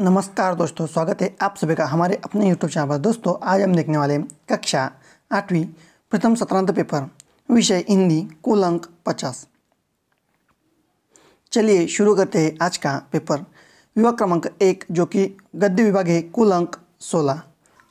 नमस्कार दोस्तों स्वागत है आप सभी का हमारे अपने यूट्यूब चैनल पर दोस्तों आज हम देखने वाले कक्षा आठवीं प्रथम सत्रांत पेपर विषय हिंदी कुल अंक पचास चलिए शुरू करते हैं आज का पेपर विभाग क्रमांक एक जो कि गद्य विभाग है कुल अंक सोलह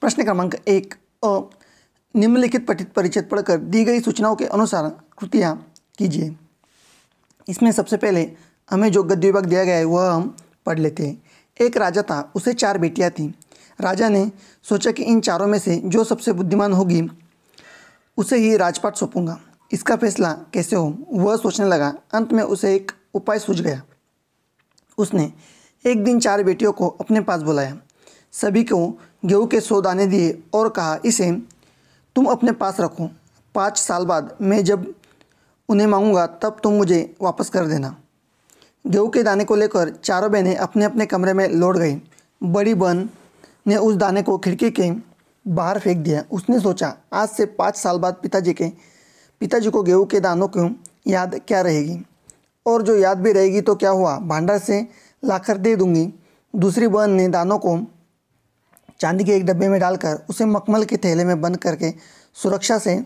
प्रश्न क्रमांक एक अ निम्नलिखित पठित परिचय पढ़कर दी गई सूचनाओं के अनुसार कृतियाँ कीजिए इसमें सबसे पहले हमें जो गद्य विभाग दिया गया है वह हम पढ़ लेते हैं एक राजा था उसे चार बेटियां थीं राजा ने सोचा कि इन चारों में से जो सबसे बुद्धिमान होगी उसे ही राजपाट सौंपूंगा इसका फैसला कैसे हो वह सोचने लगा अंत में उसे एक उपाय सूझ गया उसने एक दिन चार बेटियों को अपने पास बुलाया सभी को गेहूं के सौ दाने दिए और कहा इसे तुम अपने पास रखो पाँच साल बाद मैं जब उन्हें मांगूंगा तब तुम मुझे वापस कर देना गेहूं के दाने को लेकर चारों बहनें अपने अपने कमरे में लौट गईं बड़ी बहन ने उस दाने को खिड़की के बाहर फेंक दिया उसने सोचा आज से पाँच साल बाद पिताजी के पिताजी को गेहूं के दानों की याद क्या रहेगी और जो याद भी रहेगी तो क्या हुआ भांडार से लाकर दे दूंगी दूसरी बहन ने दानों को चांदी के एक डब्बे में डालकर उसे मखमल के थैले में बंद करके सुरक्षा से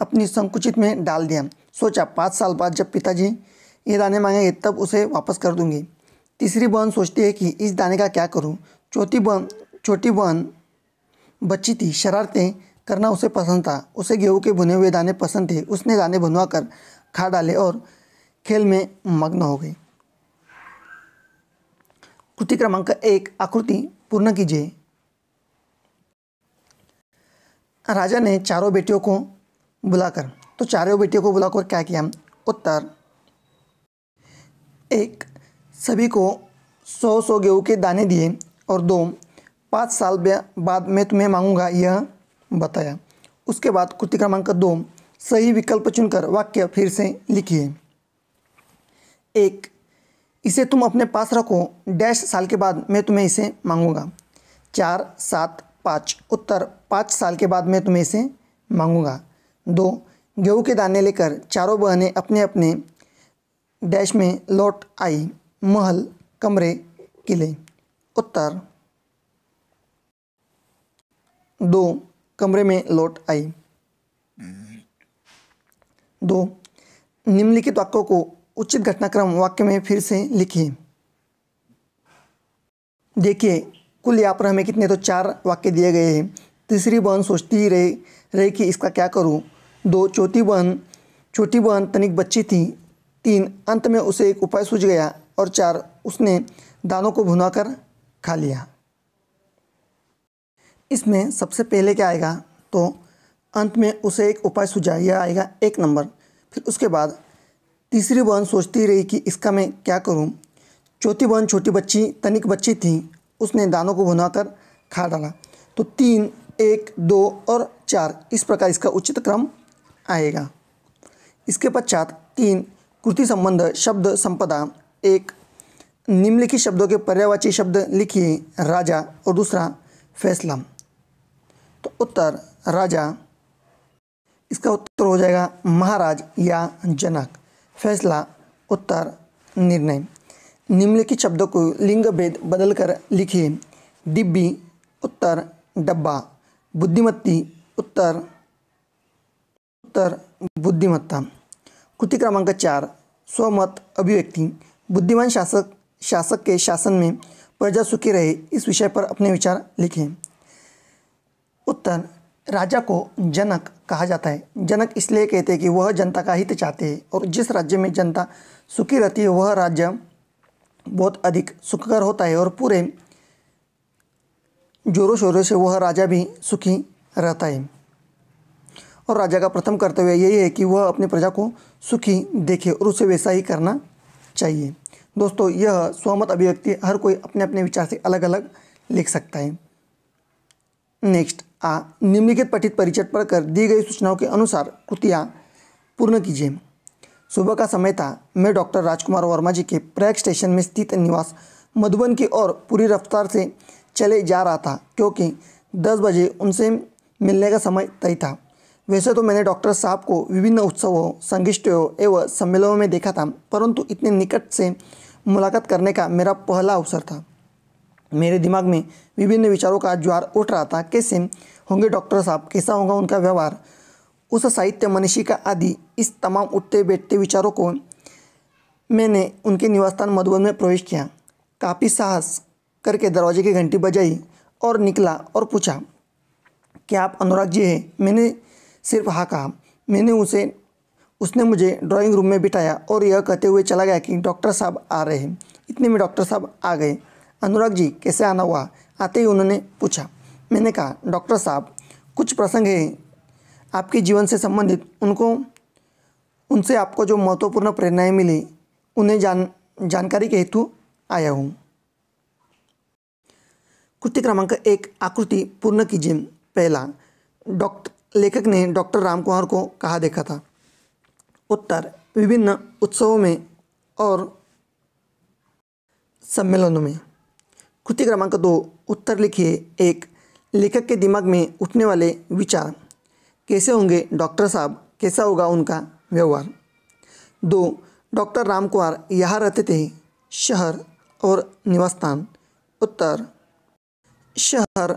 अपनी संकुचित में डाल दिया सोचा पाँच साल बाद जब पिताजी ये दाने मांगेंगे तब उसे वापस कर दूंगी तीसरी बहन सोचती है कि इस दाने का क्या करूं चौथी बहन छोटी बहन बच्ची थी शरारतें करना उसे पसंद था उसे गेहूं के बुने हुए दाने पसंद थे उसने दाने बनवा कर खा डाले और खेल में मग्न हो गई कृति क्रमांक एक आकृति पूर्ण कीजिए राजा ने चारों बेटियों को बुलाकर तो चारों बेटियों को बुलाकर क्या किया उत्तर एक सभी को सौ सौ गेहूँ के दाने दिए और दो पाँच साल बाद मैं तुम्हें मांगूंगा यह बताया उसके बाद कृति क्रमांक दो सही विकल्प चुनकर वाक्य फिर से लिखिए एक इसे तुम अपने पास रखो डैश साल के बाद मैं तुम्हें इसे मांगूंगा चार सात पाँच उत्तर पाँच साल के बाद मैं तुम्हें इसे मांगूंगा दो गेहूँ के दाने लेकर चारों बहनें अपने अपने डैश में लौट आई महल कमरे किले उत्तर दो कमरे में लौट आई दो निम्नलिखित वाक्यों को उचित घटनाक्रम वाक्य में फिर से लिखिए देखिए कुल यहाँ पर हमें कितने तो चार वाक्य दिए गए हैं तीसरी बहन सोचती ही रहे रहे कि इसका क्या करूँ दो चौथी बहन छोटी बहन तनिक बच्ची थी तीन अंत में उसे एक उपाय सूझ गया और चार उसने दानों को भुना कर खा लिया इसमें सबसे पहले क्या आएगा तो अंत में उसे एक उपाय सूझा यह आएगा एक नंबर फिर उसके बाद तीसरी बहन सोचती रही कि इसका मैं क्या करूं चौथी बहन छोटी बच्ची तनिक बच्ची थी उसने दानों को भुना कर खा डाला तो तीन एक दो और चार इस प्रकार इसका उचित क्रम आएगा इसके पश्चात तीन कृति संबंध शब्द संपदा एक निम्नलिखित शब्दों के पर्यावाची शब्द लिखिए राजा और दूसरा फैसला तो उत्तर राजा इसका उत्तर हो जाएगा महाराज या जनक फैसला उत्तर निर्णय निम्नलिखित शब्दों को लिंग भेद बदलकर लिखिए डिब्बी उत्तर डब्बा बुद्धिमत्ती उत्तर उत्तर बुद्धिमत्ता कृति क्रमांक चार स्वमत अभिव्यक्ति बुद्धिमान शासक शासक के शासन में प्रजा सुखी रहे इस विषय पर अपने विचार लिखें उत्तर राजा को जनक कहा जाता है जनक इसलिए कहते हैं कि वह जनता का हित चाहते हैं और जिस राज्य में जनता सुखी रहती है वह राज्य बहुत अधिक सुखकर होता है और पूरे जोरों शोरों से वह राजा भी सुखी रहता है और राजा का प्रथम कर्तव्य यही है कि वह अपनी प्रजा को सुखी देखे और उसे वैसा ही करना चाहिए दोस्तों यह स्वमत अभिव्यक्ति हर कोई अपने अपने विचार से अलग अलग लिख सकता है नेक्स्ट आ निम्नलिखित पठित परिचय पढ़कर दी गई सूचनाओं के अनुसार कृतियाँ पूर्ण कीजिए सुबह का समय था मैं डॉक्टर राजकुमार वर्मा जी के प्रयाग स्टेशन में स्थित निवास मधुबन की ओर पूरी रफ्तार से चले जा रहा था क्योंकि दस बजे उनसे मिलने का समय तय था वैसे तो मैंने डॉक्टर साहब को विभिन्न उत्सवों संगिष्टों एवं सम्मेलनों में देखा था परंतु इतने निकट से मुलाकात करने का मेरा पहला अवसर था मेरे दिमाग में विभिन्न विचारों का ज्वार उठ रहा था कैसे होंगे डॉक्टर साहब कैसा होगा उनका व्यवहार उस साहित्य मनीषिका आदि इस तमाम उठते बैठते विचारों को मैंने उनके निवास स्थान मधुबन में प्रवेश किया काफ़ी साहस करके दरवाजे की घंटी बजाई और निकला और पूछा क्या आप अनुराग जी हैं मैंने सिर्फ हाँ कहा मैंने उसे उसने मुझे ड्राइंग रूम में बिठाया और यह कहते हुए चला गया कि डॉक्टर साहब आ रहे हैं इतने में डॉक्टर साहब आ गए अनुराग जी कैसे आना हुआ आते ही उन्होंने पूछा मैंने कहा डॉक्टर साहब कुछ प्रसंग हैं आपके जीवन से संबंधित उनको उनसे आपको जो महत्वपूर्ण प्रेरणाएं मिली उन्हें जान जानकारी के हेतु आया हूँ कृति क्रमांक एक आकृति पूर्ण कीजिए पहला डॉक्टर लेखक ने डॉक्टर राम कुमार को कहा देखा था उत्तर विभिन्न उत्सवों में और सम्मेलनों में कृति क्रमांक दो उत्तर लिखिए एक लेखक के दिमाग में उठने वाले विचार कैसे होंगे डॉक्टर साहब कैसा होगा उनका व्यवहार दो डॉक्टर राम कुमार यहाँ रहते थे शहर और निवास स्थान उत्तर शहर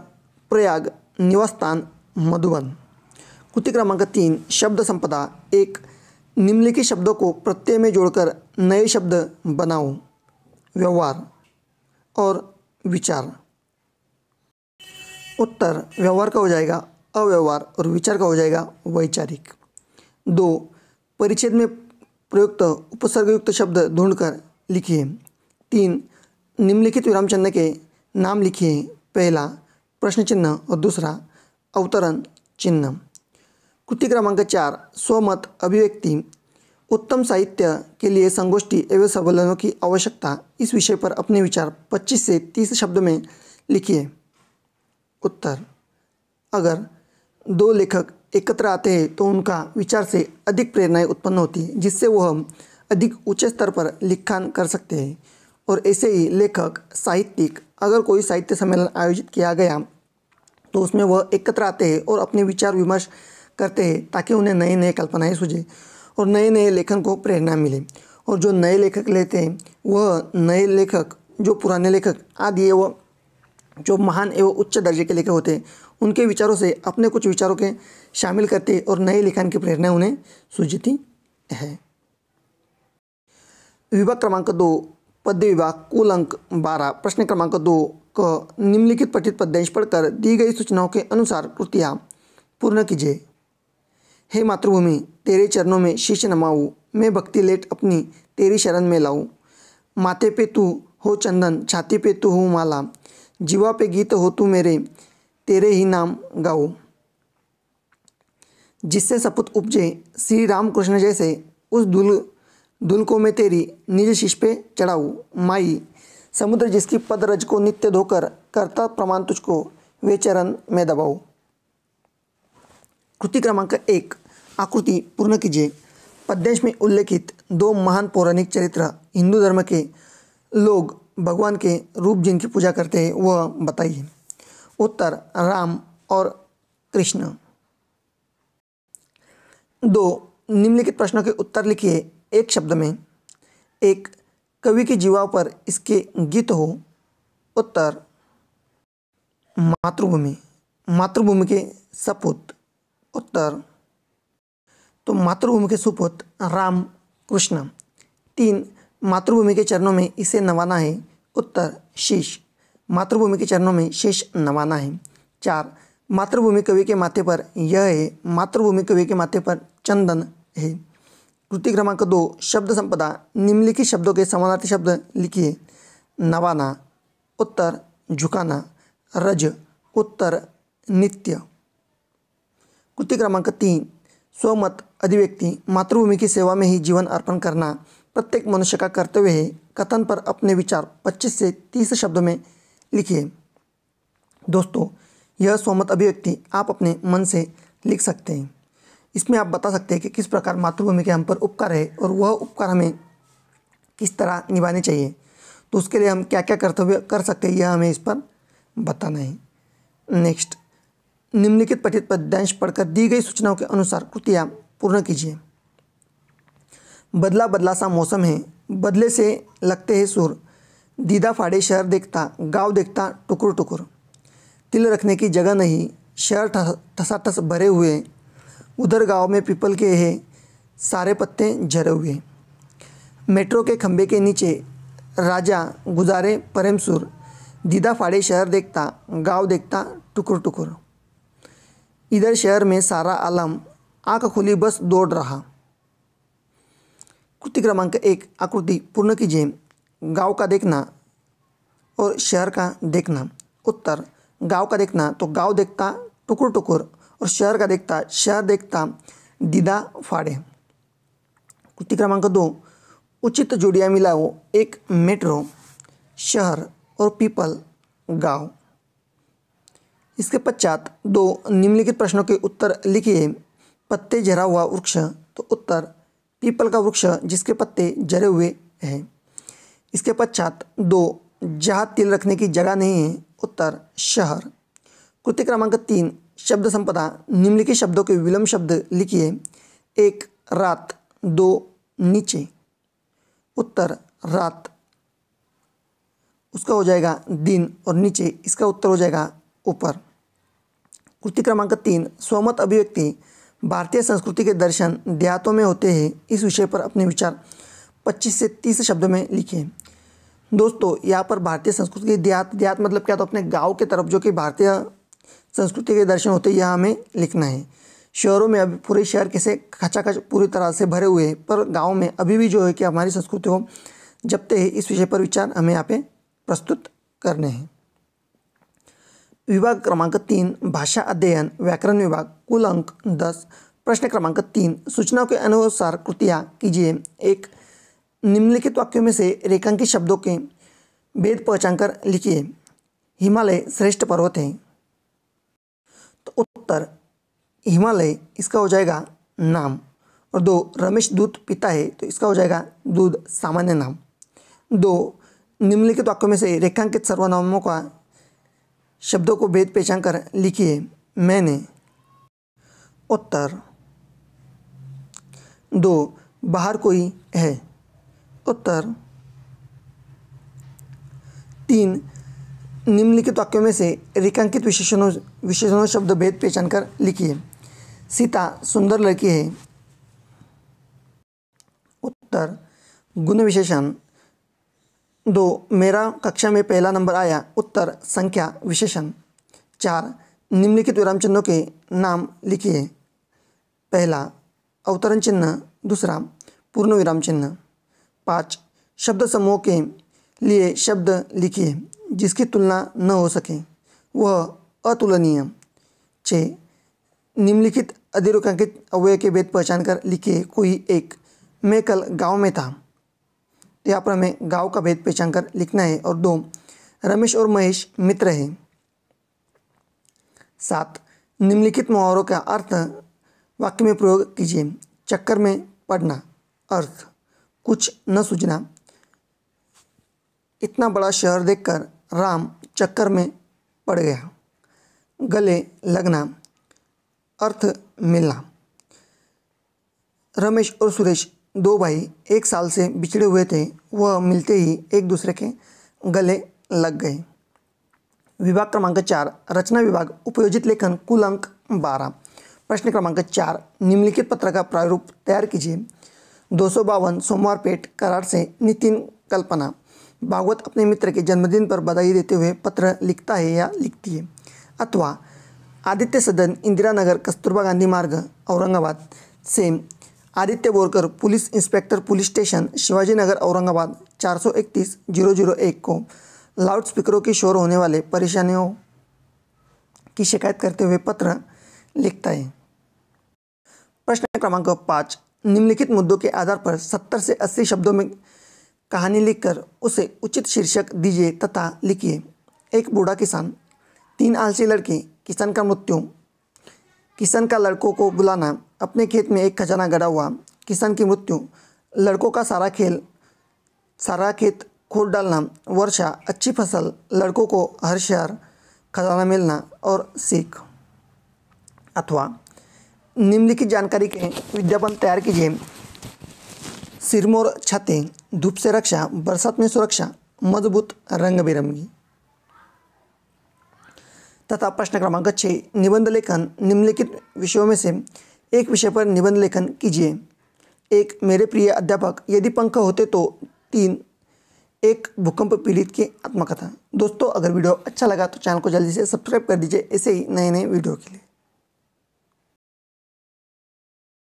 प्रयाग निवास स्थान मधुबन कृति क्रमांक तीन शब्द संपदा एक निम्नलिखित शब्दों को प्रत्यय में जोड़कर नए शब्द बनाओ व्यवहार और विचार उत्तर व्यवहार का हो जाएगा अव्यवहार और विचार का हो जाएगा वैचारिक दो परिच्छेद में प्रयुक्त उपसर्गयुक्त शब्द ढूंढकर लिखिए तीन निम्नलिखित विराम चिन्ह के नाम लिखिए पहला प्रश्न चिन्ह और दूसरा अवतरण चिन्ह कृति क्रमांक चार स्वमत अभिव्यक्ति उत्तम साहित्य के लिए संगोष्ठी एवं सम्मेलनों की आवश्यकता इस विषय पर अपने विचार 25 से 30 शब्द में लिखिए उत्तर अगर दो लेखक एकत्र आते हैं तो उनका विचार से अधिक प्रेरणाएं उत्पन्न होती हैं जिससे वह अधिक उच्च स्तर पर लिखान कर सकते हैं और ऐसे ही लेखक साहित्यिक अगर कोई साहित्य सम्मेलन आयोजित किया गया तो उसमें वह एकत्र आते हैं और अपने विचार विमर्श करते हैं ताकि उन्हें नए नए कल्पनाएं सूझे और नए नए लेखन को प्रेरणा मिले और जो नए लेखक लेते हैं वह नए लेखक जो पुराने लेखक आदि एवं जो महान एवं उच्च दर्जे के लेखक होते हैं उनके विचारों से अपने कुछ विचारों के शामिल करते और नए लेखन की प्रेरणा उन्हें सूझती है विभाग क्रमांक दो पद्य विभाग कुल अंक बारह प्रश्न क्रमांक दो क निम्नलिखित पठित पद्यांश पढ़कर दी गई सूचनाओं के अनुसार कृतियाँ पूर्ण कीजिए हे मातृभूमि तेरे चरणों में शीश नमाऊँ मैं भक्ति लेट अपनी तेरी शरण में लाऊँ माथे पे तू हो चंदन छाती पे तू हो माला जीवा पे गीत हो तू मेरे तेरे ही नाम गाओ जिससे सपुत उपजे श्री राम कृष्ण जैसे उस दुल दुल को मैं तेरी निज शीश पे चढ़ाऊँ माई समुद्र जिसकी पद रज को नित्य धोकर करता प्रमाण तुझको वे चरण में दबाऊँ कृति क्रमांक एक आकृति पूर्ण कीजिए पद्यांश में उल्लेखित दो महान पौराणिक चरित्र हिंदू धर्म के लोग भगवान के रूप जिनकी पूजा करते हैं वह बताइए उत्तर राम और कृष्ण दो निम्नलिखित प्रश्नों के उत्तर लिखिए एक शब्द में एक कवि के जीवाओं पर इसके गीत हो उत्तर मातृभूमि मातृभूमि के सपूत उत्तर तो मातृभूमि के सुपुत्र राम कृष्ण तीन मातृभूमि के चरणों में इसे नवाना है उत्तर शीश मातृभूमि के चरणों में शीश नवाना है चार मातृभूमि कवि के माथे पर यह है मातृभूमि कवि के माथे पर चंदन है कृति क्रमांक दो शब्द संपदा निम्नलिखित शब्दों के समानार्थी शब्द लिखिए नवाना उत्तर झुकाना रज उत्तर नित्य कृति क्रमांक तीन स्वमत अभिव्यक्ति मातृभूमि की सेवा में ही जीवन अर्पण करना प्रत्येक मनुष्य का कर्तव्य है कथन पर अपने विचार 25 से 30 शब्दों में लिखिए दोस्तों यह स्वमत अभिव्यक्ति आप अपने मन से लिख सकते हैं इसमें आप बता सकते हैं कि किस प्रकार मातृभूमि के हम पर उपकार है और वह उपकार हमें किस तरह निभाने चाहिए तो उसके लिए हम क्या क्या कर्तव्य कर सकते हैं यह हमें इस पर बताना है नेक्स्ट निम्नलिखित पठित पद्यांश पढ़कर दी गई सूचनाओं के अनुसार कृतियाँ पूर्ण कीजिए बदला बदला सा मौसम है बदले से लगते हैं सुर दीदा फाड़े शहर देखता गांव देखता टुकुर टुकुर तिल रखने की जगह नहीं शहर ठसाठस भरे हुए उधर गांव में पीपल के है सारे पत्ते झरे हुए मेट्रो के खंबे के नीचे राजा गुजारे सुर दीदा फाड़े शहर देखता गांव देखता टुकुर टुकुर इधर शहर में सारा आलम आँख खुली बस दौड़ रहा कृति क्रमांक एक आकृति पूर्ण कीजिए गांव का देखना और शहर का देखना उत्तर गांव का देखना तो गांव देखता टुकुर टुकुर और शहर का देखता शहर देखता दीदा फाड़े कृति क्रमांक दो उचित जोड़िया मिलाओ एक मेट्रो शहर और पीपल गांव इसके पश्चात दो निम्नलिखित प्रश्नों के उत्तर लिखिए पत्ते झरा हुआ वृक्ष तो उत्तर पीपल का वृक्ष जिसके पत्ते जरे हुए हैं इसके पश्चात दो जहाँ तिल रखने की जगह नहीं है उत्तर शहर कृति क्रमांक तीन शब्द संपदा निम्नलिखित शब्दों के विलंब शब्द लिखिए एक रात दो नीचे उत्तर रात उसका हो जाएगा दिन और नीचे इसका उत्तर हो जाएगा ऊपर कृति क्रमांक तीन स्वमत अभिव्यक्ति भारतीय संस्कृति के दर्शन देहातों में होते हैं इस विषय पर अपने विचार 25 से 30 शब्दों में लिखें दोस्तों यहाँ पर भारतीय संस्कृति के देहात देहात मतलब क्या तो अपने गांव के तरफ जो कि भारतीय संस्कृति के दर्शन होते हैं यह हमें लिखना है शहरों में अभी पूरे शहर कैसे खचाखच पूरी तरह से भरे हुए हैं पर गाँव में अभी भी जो है कि हमारी संस्कृति को जपते हैं इस विषय पर विचार हमें यहाँ पे प्रस्तुत करने हैं विभाग क्रमांक तीन भाषा अध्ययन व्याकरण विभाग कुल अंक दस प्रश्न क्रमांक तीन सूचनाओं के अनुसार कृतियाँ कीजिए एक निम्नलिखित वाक्यों में से रेखांकित शब्दों के भेद पहचानकर लिखिए हिमालय श्रेष्ठ पर्वत है तो उत्तर हिमालय इसका हो जाएगा नाम और दो रमेश दूध पिता है तो इसका हो जाएगा दूध सामान्य नाम दो निम्नलिखित वाक्यों में से रेखांकित सर्वनामों का शब्दों को भेद पहचान कर लिखिए मैंने उत्तर दो बाहर कोई है उत्तर तीन निम्नलिखित वाक्यों में से रेखांकित विशेषणों विशेषणों शब्द भेद पहचान कर लिखिए सीता सुंदर लड़की है उत्तर गुण विशेषण दो मेरा कक्षा में पहला नंबर आया उत्तर संख्या विशेषण चार निम्नलिखित विराम चिन्हों के नाम लिखिए पहला अवतरण चिन्ह दूसरा पूर्ण विराम चिन्ह पाँच शब्द समूह के लिए शब्द लिखिए जिसकी तुलना न हो सके वह अतुलनीय छः निम्नलिखित अधिरोकांकित अवय के भेद पहचान कर लिखिए कोई एक मैं कल गांव में था तो यहाँ पर हमें गाँव का भेद पहचान कर लिखना है और दो रमेश और महेश मित्र हैं सात निम्नलिखित मुहावरों का अर्थ वाक्य में प्रयोग कीजिए चक्कर में पढ़ना अर्थ कुछ न सूझना इतना बड़ा शहर देखकर राम चक्कर में पड़ गया गले लगना अर्थ मिलना रमेश और सुरेश दो भाई एक साल से बिछड़े हुए थे वह मिलते ही एक दूसरे के गले लग गए विभाग क्रमांक चार रचना विभाग उपयोजित लेखन कुल अंक बारह प्रश्न क्रमांक चार निम्नलिखित पत्र का प्रारूप तैयार कीजिए दो सौ बावन सोमवार पेट करार से नितिन कल्पना भागवत अपने मित्र के जन्मदिन पर बधाई देते हुए पत्र लिखता है या लिखती है अथवा आदित्य सदन इंदिरा नगर कस्तूरबा गांधी मार्ग औरंगाबाद से Aditya Borkar police inspector police station Shivajinagar Aurangabad चार सौ इकतीस जीरो जीरो एक को लाउड स्पीकरों के शोर होने वाले परेशानियों की शिकायत करते हुए पत्र लिखता है प्रश्न क्रमांक पाँच निम्नलिखित मुद्दों के आधार पर सत्तर से अस्सी शब्दों में कहानी लिखकर उसे उचित शीर्षक दीजिए तथा लिखिए एक बूढ़ा किसान तीन आलसी लड़के किसान का मृत्यु किशन का लड़कों को बुलाना अपने खेत में एक खजाना गड़ा हुआ किशन की मृत्यु लड़कों का सारा खेल सारा खेत खोद डालना वर्षा अच्छी फसल लड़कों को हर शहर खजाना मिलना और सीख अथवा निम्नलिखित जानकारी के विज्ञापन तैयार कीजिए सिरमौर छाते धूप से रक्षा बरसात में सुरक्षा मजबूत रंग बिरंगी तथा प्रश्न क्रमांक छः निबंध लेखन निम्नलिखित विषयों में से एक विषय पर निबंध लेखन कीजिए एक मेरे प्रिय अध्यापक यदि पंख होते तो तीन एक भूकंप पीड़ित की आत्मकथा दोस्तों अगर वीडियो अच्छा लगा तो चैनल को जल्दी से सब्सक्राइब कर दीजिए ऐसे ही नए नए वीडियो के लिए